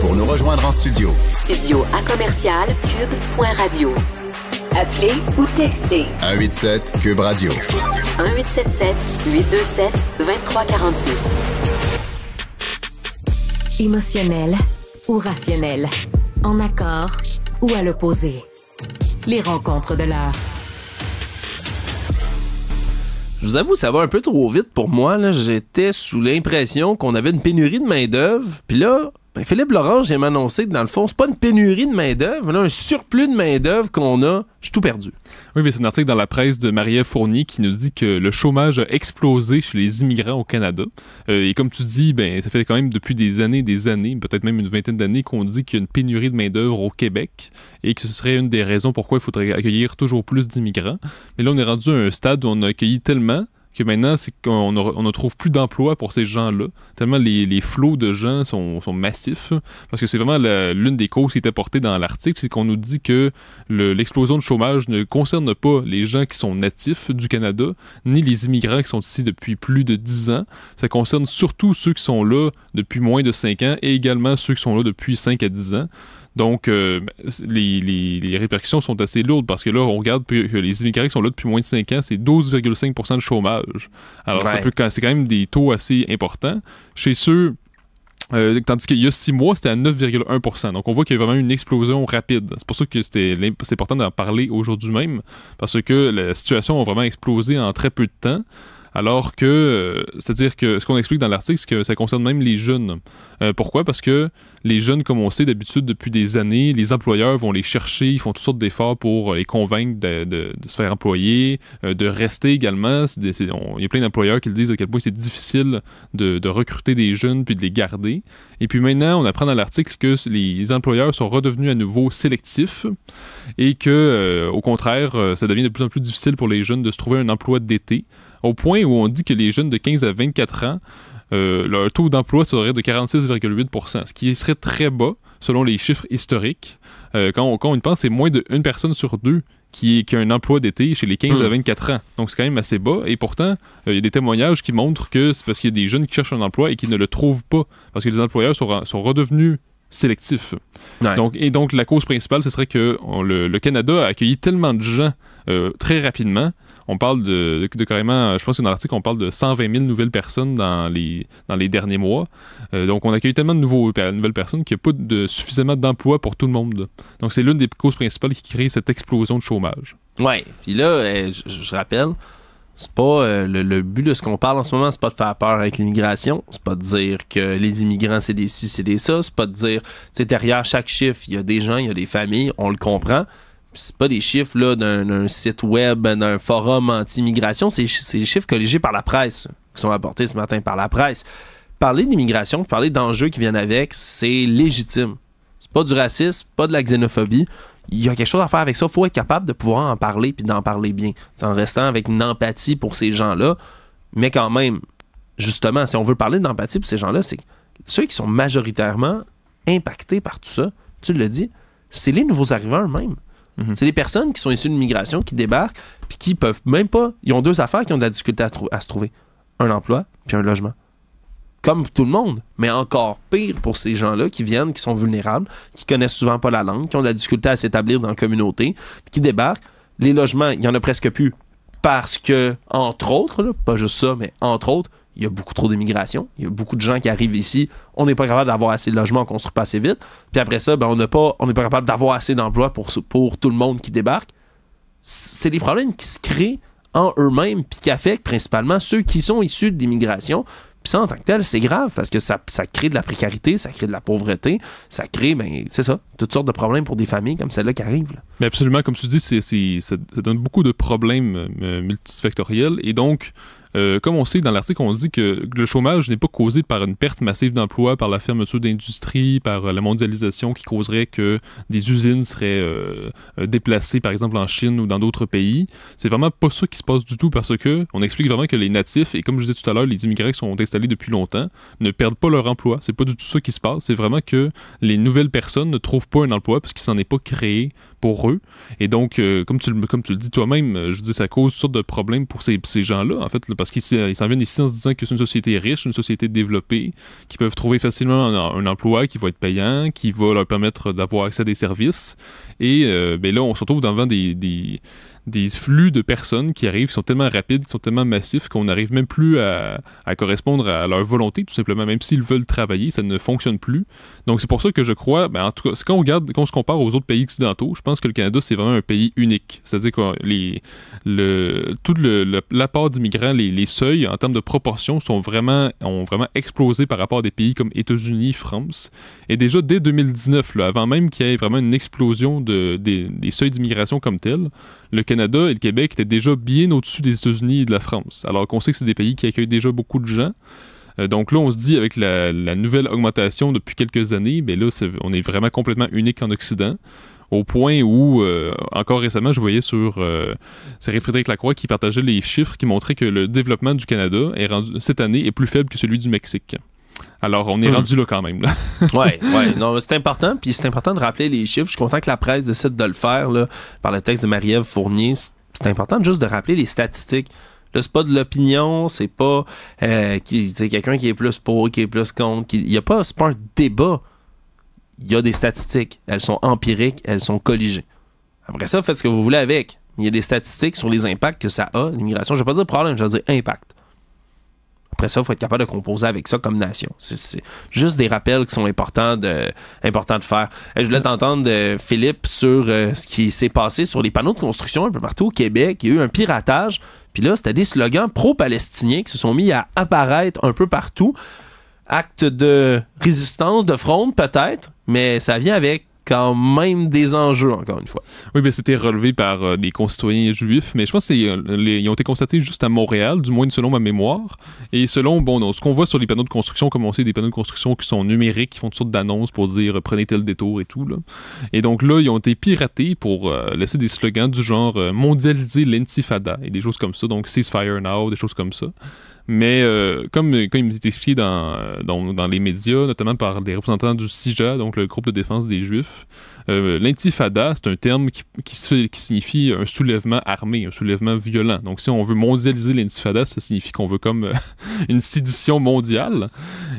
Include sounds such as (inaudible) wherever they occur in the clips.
Pour nous rejoindre en studio. Studio à commercial cube.radio. Appelez ou textez. 187 cube radio. 1877 827 2346. Émotionnel ou rationnel. En accord ou à l'opposé. Les rencontres de l'art je vous avoue, ça va un peu trop vite pour moi. J'étais sous l'impression qu'on avait une pénurie de main-d'œuvre. Puis là, ben, Philippe Laurent, j'aime m'annoncer que dans le fond, c'est pas une pénurie de main-d'œuvre, mais un surplus de main-d'œuvre qu'on a. Je tout perdu. Oui, mais c'est un article dans la presse de marie Fournier qui nous dit que le chômage a explosé chez les immigrants au Canada. Euh, et comme tu dis, ben, ça fait quand même depuis des années, des années, peut-être même une vingtaine d'années, qu'on dit qu'il y a une pénurie de main-d'œuvre au Québec et que ce serait une des raisons pourquoi il faudrait accueillir toujours plus d'immigrants. Mais là, on est rendu à un stade où on a accueilli tellement que maintenant, c'est qu'on ne, on ne trouve plus d'emplois pour ces gens-là, tellement les, flots de gens sont, massifs. Parce que c'est vraiment l'une des causes qui est apportée dans l'article, c'est qu'on nous dit que l'explosion de chômage ne concerne pas les gens qui sont natifs du Canada, ni les immigrants qui sont ici depuis plus de 10 ans. Ça concerne surtout ceux qui sont là depuis moins de 5 ans et également ceux qui sont là depuis 5 à 10 ans. Donc, euh, les, répercussions sont assez lourdes parce que là, on regarde que les immigrés qui sont là depuis moins de 5 ans, c'est 12,5 de chômage. Alors, c'est quand même des taux assez importants. Chez ceux euh, tandis qu'il y a 6 mois, c'était à 9,1 Donc, on voit qu'il y a vraiment une explosion rapide. C'est pour ça que c'était important d'en parler aujourd'hui même, parce que la situation a vraiment explosé en très peu de temps. Alors que, euh, c'est-à-dire que ce qu'on explique dans l'article, c'est que ça concerne même les jeunes. pourquoi Parce que les jeunes, comme on sait d'habitude depuis des années, les employeurs vont les chercher, ils font toutes sortes d'efforts pour euh, les convaincre de, se faire employer, euh, de rester également. il y a plein d'employeurs qui le disent à quel point c'est difficile de, recruter des jeunes puis de les garder. Et puis maintenant, on apprend dans l'article que les employeurs sont redevenus à nouveau sélectifs et que, euh, au contraire, ça devient de plus en plus difficile pour les jeunes de se trouver un emploi d'été, au point où on dit que les jeunes de 15 à 24 ans euh, taux d'emploi serait de 46,8 ce qui serait très bas selon les chiffres historiques. Euh, quand, on, y pense, c'est moins d'une personne sur deux qui, a un emploi d'été chez les 15 hmm. à 24 ans. Donc, c'est quand même assez bas. Et pourtant, euh, il y a des témoignages qui montrent que c'est parce qu'il y a des jeunes qui cherchent un emploi et qui ne le trouvent pas, parce que les employeurs sont, redevenus sélectifs. et donc, la cause principale, ce serait que le, Canada a accueilli tellement de gens euh, très rapidement on parle de, carrément, je pense que dans l'article, on parle de 120 000 nouvelles personnes dans les, dans les derniers mois. Euh, donc, on accueille tellement de, euh, nouvelles personnes qu'il n'y a pas de, suffisamment d'emplois pour tout le monde. Donc, c'est l'une des causes principales qui crée cette explosion de chômage. Oui, puis là, euh, je, rappelle, c'est pas le, but de ce qu'on parle en ce moment, c'est pas de faire peur avec l'immigration, c'est pas de dire que les immigrants c'est des ci, c'est des ça, c'est pas de dire, tu derrière chaque chiffre, il y a des gens, il y a des familles, on le comprend, c'est pas des chiffres là, d'un, site web, d'un forum anti-immigration, c'est, c'est des chiffres collégés par la presse, qui sont apportés ce matin par la presse. Parler d'immigration, parler d'enjeux qui viennent avec, c'est légitime. C'est pas du racisme, pas de la xénophobie. Il y a quelque chose à faire avec ça. Il faut être capable de pouvoir en parler puis d'en parler bien. en restant avec une empathie pour ces gens-là. Mais quand même, justement, si on veut parler d'empathie pour ces gens-là, c'est ceux qui sont majoritairement impactés par tout ça. Tu le dis, c'est les nouveaux arrivants eux-mêmes. Mhm. C'est des personnes qui sont issues de migration, qui débarquent, puis qui peuvent même pas. Ils ont deux affaires qui ont de la difficulté à, se trouver un emploi puis un logement. Comme tout le monde, mais encore pire pour ces gens-là qui viennent, qui sont vulnérables, qui connaissent souvent pas la langue, qui ont de la difficulté à s'établir dans la communauté, puis qui débarquent. Les logements, il y en a presque plus parce que, entre autres, pas juste ça, mais entre autres, il y a beaucoup trop d'immigration, il y a beaucoup de gens qui arrivent ici, on n'est pas capable d'avoir assez de logements, on ne construit pas assez vite, puis après ça, ben, on n'est pas, pas capable d'avoir assez d'emplois pour, pour tout le monde qui débarque. C'est des problèmes qui se créent en eux-mêmes, puis qui affectent principalement ceux qui sont issus de l'immigration. Puis ça, en tant que tel, c'est grave parce que ça, ça, crée de la précarité, ça crée de la pauvreté, ça crée, ben, c'est ça, toutes sortes de problèmes pour des familles comme celle-là qui arrivent. Mais absolument, comme tu dis, c ça, donne beaucoup de problèmes euh, multifactoriels et donc euh, comme on sait, dans l'article, on dit que le chômage n'est pas causé par une perte massive d'emplois, par la fermeture d'industries, par euh, la mondialisation qui causerait que des usines seraient euh, déplacées, par exemple, en Chine ou dans d'autres pays. C'est vraiment pas ça qui se passe du tout parce que on explique vraiment que les natifs, et comme je disais tout à l'heure, les immigrés qui sont installés depuis longtemps, ne perdent pas leur emploi. C'est pas du tout ça qui se passe. C'est vraiment que les nouvelles personnes ne trouvent pas un emploi parce qu'il s'en est pas créé pour eux. Et donc, euh, comme, tu, comme tu le dis toi-même, euh, je dis ça cause toutes sortes de problèmes pour ces, gens-là, en fait, parce qu'ils s'en viennent ici en se disant que c'est une société riche, une société développée, qui peuvent trouver facilement un, emploi qui va être payant, qui va leur permettre d'avoir accès à des services. Et euh, ben là, on se retrouve dans des des flux de personnes qui arrivent, qui sont tellement rapides, qui sont tellement massifs qu'on n'arrive même plus à, correspondre à leur volonté, tout simplement. Même s'ils veulent travailler, ça ne fonctionne plus. Donc c'est pour ça que je crois, ben, en tout cas, quand on regarde, quand on se compare aux autres pays occidentaux, je pense que le Canada c'est vraiment un pays unique. C'est-à-dire que les, le, tout l'apport le, d'immigrants, les, les, seuils en termes de proportion sont vraiment, ont vraiment explosé par rapport à des pays comme États-Unis, France. Et déjà dès 2019, là, avant même qu'il y ait vraiment une explosion de, des, des seuils d'immigration comme tels, le Canada et le Québec étaient déjà bien au-dessus des États-Unis et de la France, alors qu'on sait que c'est des pays qui accueillent déjà beaucoup de gens. Euh, donc là, on se dit, avec la, nouvelle augmentation depuis quelques années, mais ben là, on est vraiment complètement unique en Occident au point où, euh, encore récemment, je voyais sur. Euh, Frédéric Lacroix qui partageait les chiffres qui montraient que le développement du Canada est cette année est plus faible que celui du Mexique. Alors, on est hmm. rendu là quand même. (laughs) Oui, ouais. Non, c'est important. Puis c'est important de rappeler les chiffres. Je suis content que la presse décide de le faire par le texte de Marie-Ève Fournier. C'est important juste de rappeler les statistiques. Là, c'est pas de l'opinion, c'est pas euh, qui, quelqu'un qui est plus pour, qui est plus contre. Il y a pas, c'est pas un débat. Il y a des statistiques. Elles sont empiriques, elles sont colligées. Après ça, faites ce que vous voulez avec. Il y a des statistiques sur les impacts que ça a, l'immigration. Je ne vais pas dire problème, je vais dire impact. Après ça, il faut être capable de composer avec ça comme nation. C'est juste des rappels qui sont importants de, de faire. Je voulais t'entendre, euh, Philippe, sur euh, ce qui s'est passé sur les panneaux de construction un peu partout au Québec. Il y a eu un piratage. Puis là, c'était des slogans pro-palestiniens qui se sont mis à apparaître un peu partout. Acte de résistance, de fronde peut-être, mais ça vient avec quand même des enjeux, encore une fois. Oui, mais c'était relevé par euh, des concitoyens juifs, mais je pense qu'ils euh, ont été constatés juste à Montréal, du moins selon ma mémoire. Et selon, bon, non, ce qu'on voit sur les panneaux de construction, comme on sait, des panneaux de construction qui sont numériques, qui font toutes sortes d'annonces pour dire euh, prenez tel détour et tout. Là. Et donc là, ils ont été piratés pour laisser des slogans du genre mondialiser l'intifada et des choses comme ça, donc fire now, des choses comme ça. Mais euh, comme, comme il m'est expliqué dans, euh, dans, dans, les médias, notamment par des représentants du CIJA, donc le groupe de défense des Juifs, euh, l'intifada, c'est un terme qui, signifie un soulèvement armé, un soulèvement violent. Donc, si on veut mondialiser l'intifada, ça signifie qu'on veut comme euh, (laughs) une sédition mondiale.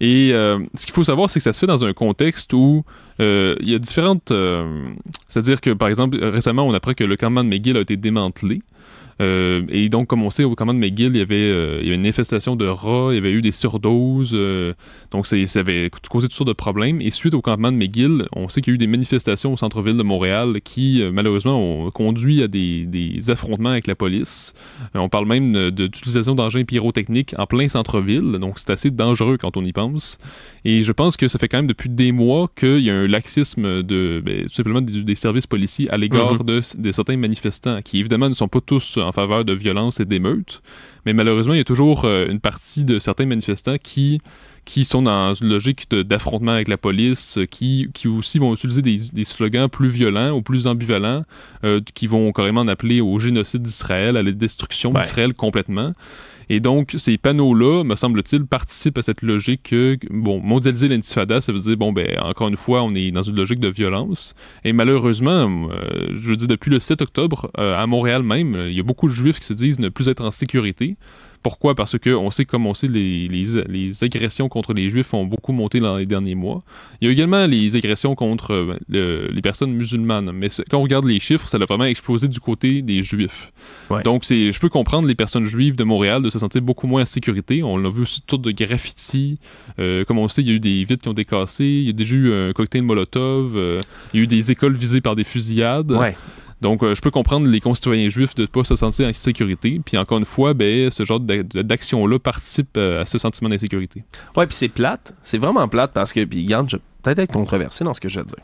Et euh, ce qu'il faut savoir, c'est que ça se fait dans un contexte où il y a différentes. C'est-à-dire que, par exemple, récemment, on apprend que le campement de McGill a été démantelé. et donc, comme on sait, au campement de McGill, il y, avait, une infestation de rats, il y avait eu des surdoses. donc, ça, avait causé toutes sortes de problèmes. Et suite au campement de McGill, on sait qu'il y a eu des manifestations au centre-ville de Montréal qui, euh, malheureusement, ont conduit à des, affrontements avec la police. Euh, on parle même d'utilisation d'engins pyrotechniques en plein centre-ville, donc c'est assez dangereux quand on y pense. Et je pense que ça fait quand même depuis des mois qu'il y a un laxisme de, ben, tout simplement des, services policiers à l'égard mm-hmm. de, certains manifestants qui, évidemment, ne sont pas tous en faveur de violence et d'émeutes, mais malheureusement, il y a toujours euh, une partie de certains manifestants qui, qui sont dans une logique d'affrontement avec la police, euh, qui, qui aussi vont utiliser des, slogans plus violents ou plus ambivalents, euh, qui vont carrément appeler au génocide d'Israël, à la destruction d'Israël complètement. Et donc, ces panneaux-là, me semble-t-il, participent à cette logique que, bon, mondialiser l'intifada, ça veut dire, bon, ben, encore une fois, on est dans une logique de violence. Et malheureusement, euh, je dis depuis le 7 octobre, euh, à Montréal même, il y a beaucoup de juifs qui se disent ne plus être en sécurité. Pourquoi? Parce que on sait, comme on sait, les, agressions contre les Juifs ont beaucoup monté dans les derniers mois. Il y a également les agressions contre euh, les personnes musulmanes, mais quand on regarde les chiffres, ça a vraiment explosé du côté des Juifs. Donc, je peux comprendre les personnes juives de Montréal de se sentir beaucoup moins en sécurité. On l'a vu sur toutes de graffiti. Euh, comme on sait, il y a eu des vitres qui ont été cassées. il y a déjà eu un cocktail Molotov, euh, il y a eu des écoles visées par des fusillades. Ouais. Donc, euh, je peux comprendre les concitoyens juifs de ne pas se sentir en sécurité. Puis encore une fois, ben, ce genre d'action-là participe euh, à ce sentiment d'insécurité. Ouais, puis c'est plate. C'est vraiment plate parce que, puis je vais peut-être être controversé dans ce que je vais dire.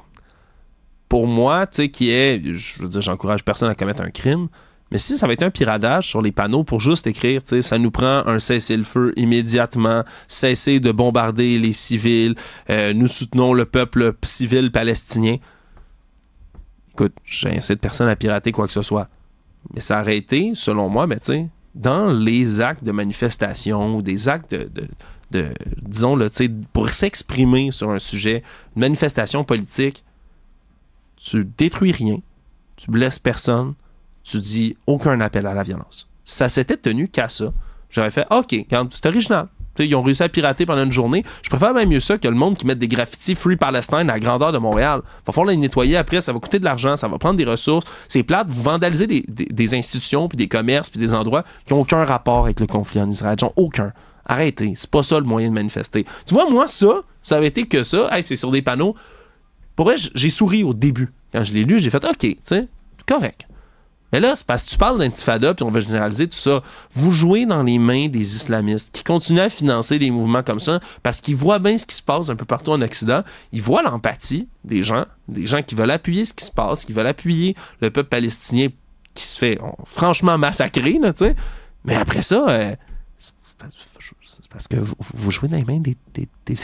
Pour moi, tu sais, qui est, je veux dire, j'encourage personne à commettre un crime, mais si ça va être un piradage sur les panneaux pour juste écrire, tu sais, ça nous prend un cessez-le-feu immédiatement, cessez de bombarder les civils, euh, nous soutenons le peuple civil palestinien écoute, j'incite personne à pirater quoi que ce soit. Mais ça aurait été, selon moi, mais dans les actes de manifestation ou des actes de, de, disons, là, pour s'exprimer sur un sujet, une manifestation politique, tu détruis rien, tu blesses personne, tu dis aucun appel à la violence. Ça s'était tenu qu'à ça. J'aurais fait, OK, c'est original ils ont réussi à pirater pendant une journée. Je préfère même mieux ça que le monde qui mette des graffitis Free Palestine à la grandeur de Montréal. Va falloir les nettoyer après, ça va coûter de l'argent, ça va prendre des ressources. C'est plate, vous vandalisez des, institutions, puis des commerces, puis des endroits qui n'ont aucun rapport avec le conflit en Israël. Ils n'ont aucun. Arrêtez, c'est pas ça le moyen de manifester. Tu vois, moi, ça, ça avait été que ça. Hey, c'est sur des panneaux. Pour vrai, j'ai souri au début. Quand je l'ai lu, j'ai fait OK, tu sais, correct. Mais là, c'est parce que tu parles d'intifada, puis on va généraliser tout ça. Vous jouez dans les mains des islamistes qui continuent à financer des mouvements comme ça parce qu'ils voient bien ce qui se passe un peu partout en Occident. Ils voient l'empathie des gens, des gens qui veulent appuyer ce qui se passe, qui veulent appuyer le peuple palestinien qui se fait oh, franchement massacrer, tu sais. Mais après ça, euh, parce que vous, jouez dans les mains des,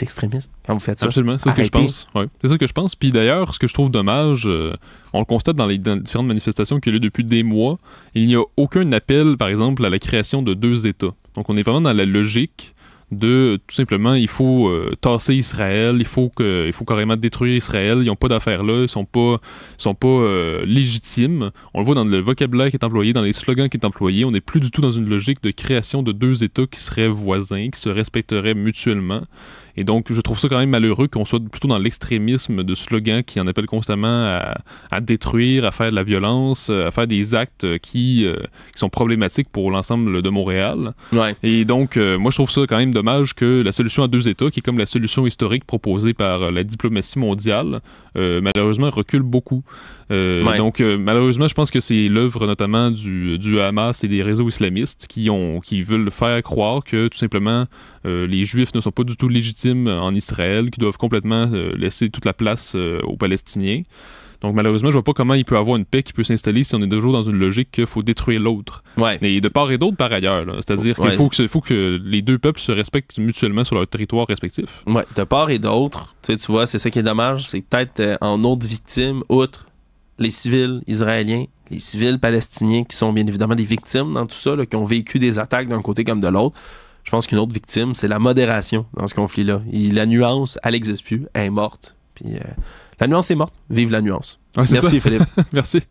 extrémistes quand vous faites ça. Absolument, c'est ce que je pense. C'est ça que je pense. Puis d'ailleurs, ce que je trouve dommage, euh, on le constate dans les, différentes manifestations qui ont a depuis des mois, il n'y a aucun appel, par exemple, à la création de deux États. Donc on est vraiment dans la logique de tout simplement, il faut euh, tasser Israël, il faut, que, il faut carrément détruire Israël, ils n'ont pas d'affaires là, ils ne sont pas, sont pas euh, légitimes. On le voit dans le vocabulaire qui est employé, dans les slogans qui est employé, on n'est plus du tout dans une logique de création de deux États qui seraient voisins, qui se respecteraient mutuellement. Et donc, je trouve ça quand même malheureux qu'on soit plutôt dans l'extrémisme de slogans qui en appellent constamment à, à, détruire, à faire de la violence, à faire des actes qui, euh, qui sont problématiques pour l'ensemble de Montréal. Et donc, moi, je trouve ça quand même de que la solution à deux États, qui est comme la solution historique proposée par euh, la diplomatie mondiale, euh, malheureusement recule beaucoup. Euh, donc malheureusement, je pense que c'est l'œuvre notamment du, Hamas et des réseaux islamistes qui, ont, qui veulent faire croire que tout simplement les Juifs ne sont pas du tout légitimes en Israël, qui doivent complètement laisser toute la place aux Palestiniens. Donc malheureusement, je vois pas comment il peut avoir une paix qui peut s'installer si on est toujours dans une logique qu'il faut détruire l'autre. Ouais. Et de part et d'autre par ailleurs. C'est-à-dire qu'il faut, que, les deux peuples se respectent mutuellement sur leur territoire respectif. Ouais, de part et d'autre. Tu vois, c'est ça qui est dommage. C'est peut-être euh, en autre victime, outre les civils israéliens, les civils palestiniens qui sont bien évidemment des victimes dans tout ça, qui ont vécu des attaques d'un côté comme de l'autre. Je pense qu'une autre victime, c'est la modération dans ce conflit-là. La nuance, elle n'existe plus, elle est morte. Puis euh, la nuance est morte. Vive la nuance. Merci, Philippe. (laughs) Merci.